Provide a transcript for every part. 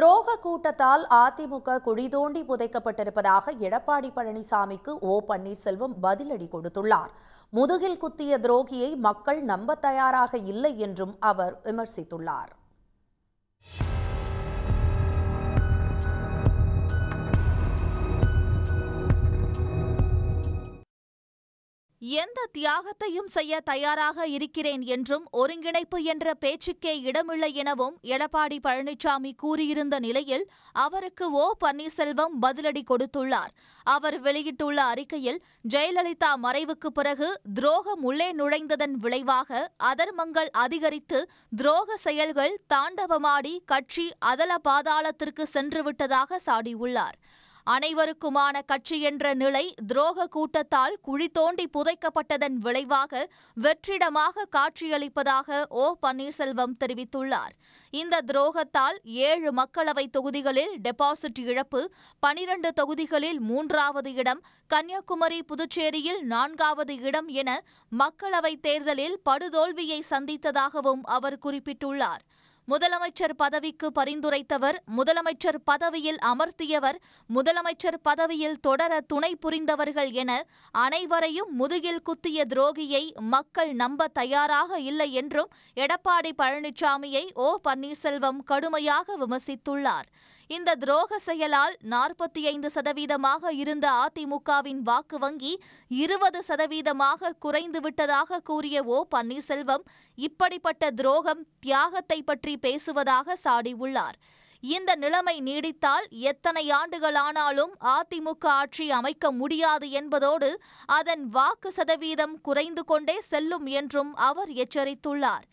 துரோக கூட்டத்தால் அதிமுக குழி தோண்டி புதைக்கப்பட்டிருப்பதாக எடப்பாடி பழனிசாமிக்கு ஓ பன்னீர்செல்வம் பதிலடி கொடுத்துள்ளார் முதுகில் குத்திய துரோகியை மக்கள் நம்ப தயாராக இல்லை என்றும் அவர் விமர்சித்துள்ளார் எந்த தியாகத்தையும் செய்ய தயாராக இருக்கிறேன் என்றும் ஒருங்கிணைப்பு என்ற பேச்சுக்கே இடமில்லை எனவும் எடப்பாடி பழனிசாமி கூறியிருந்த நிலையில் அவருக்கு ஓ பன்னீர்செல்வம் பதிலடி கொடுத்துள்ளார் அவர் வெளியிட்டுள்ள அறிக்கையில் ஜெயலலிதா மறைவுக்கு பிறகு துரோகம் உள்ளே நுழைந்ததன் விளைவாக அதர்மங்கள் அதிகரித்து துரோக செயல்கள் தாண்டவமாடி கட்சி அதல பாதாளத்திற்கு சென்றுவிட்டதாக சாடியுள்ளார் அனைவருக்குமான கட்சி என்ற நிலை துரோக கூட்டத்தால் குழி தோண்டி புதைக்கப்பட்டதன் விளைவாக வெற்றிடமாக காட்சியளிப்பதாக ஓ பன்னீர்செல்வம் தெரிவித்துள்ளார் இந்த துரோகத்தால் ஏழு மக்களவை தொகுதிகளில் டெபாசிட் இழப்பு பனிரண்டு தொகுதிகளில் மூன்றாவது இடம் கன்னியாகுமரி புதுச்சேரியில் நான்காவது இடம் என மக்களவைத் தேர்தலில் படுதோல்வியை சந்தித்ததாகவும் அவர் குறிப்பிட்டுள்ளார் முதலமைச்சர் பதவிக்கு பரிந்துரைத்தவர் முதலமைச்சர் பதவியில் அமர்த்தியவர் முதலமைச்சர் பதவியில் தொடர துணை புரிந்தவர்கள் என அனைவரையும் முதுகில் குத்திய துரோகியை மக்கள் நம்ப தயாராக இல்லை என்றும் எடப்பாடி பழனிசாமியை ஓ பன்னீர்செல்வம் கடுமையாக விமர்சித்துள்ளார் இந்த துரோக செயலால் நாற்பத்தி ஐந்து சதவீதமாக இருந்த அதிமுகவின் வாக்கு வங்கி இருபது சதவீதமாக குறைந்துவிட்டதாக கூறிய ஓ பன்னீர்செல்வம் இப்படிப்பட்ட துரோகம் தியாகத்தை பற்றி பேசுவதாக சாடியுள்ளார் இந்த நிலைமை நீடித்தால் எத்தனை ஆண்டுகளானாலும் அதிமுக ஆட்சி அமைக்க முடியாது என்பதோடு அதன் வாக்கு சதவீதம் குறைந்து கொண்டே செல்லும் என்றும் அவர் எச்சரித்துள்ளார்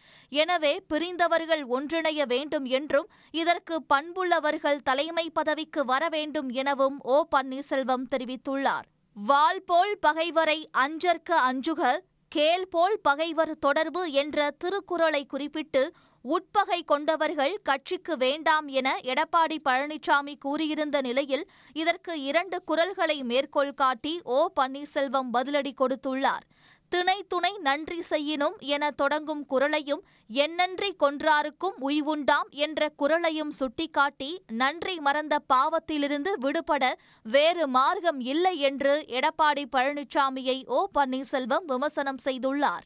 எனவே பிரிந்தவர்கள் ஒன்றிணைய வேண்டும் என்றும் இதற்கு பண்புள்ளவர்கள் தலைமை பதவிக்கு வர வேண்டும் எனவும் ஓ பன்னீர்செல்வம் தெரிவித்துள்ளார் வால் போல் பகைவரை அஞ்சற்க அஞ்சுக கேல் போல் பகைவர் தொடர்பு என்ற திருக்குறளை குறிப்பிட்டு உட்பகை கொண்டவர்கள் கட்சிக்கு வேண்டாம் என எடப்பாடி பழனிசாமி கூறியிருந்த நிலையில் இதற்கு இரண்டு குரல்களை மேற்கோள் காட்டி ஓ பன்னீர்செல்வம் பதிலடி கொடுத்துள்ளார் துணை துணை நன்றி செய்யினும் என தொடங்கும் குரலையும் என்னன்றி கொன்றாருக்கும் உய்வுண்டாம் என்ற குரலையும் சுட்டிக்காட்டி நன்றி மறந்த பாவத்திலிருந்து விடுபட வேறு மார்க்கம் இல்லை என்று எடப்பாடி பழனிசாமியை ஓ பன்னீர்செல்வம் விமர்சனம் செய்துள்ளார்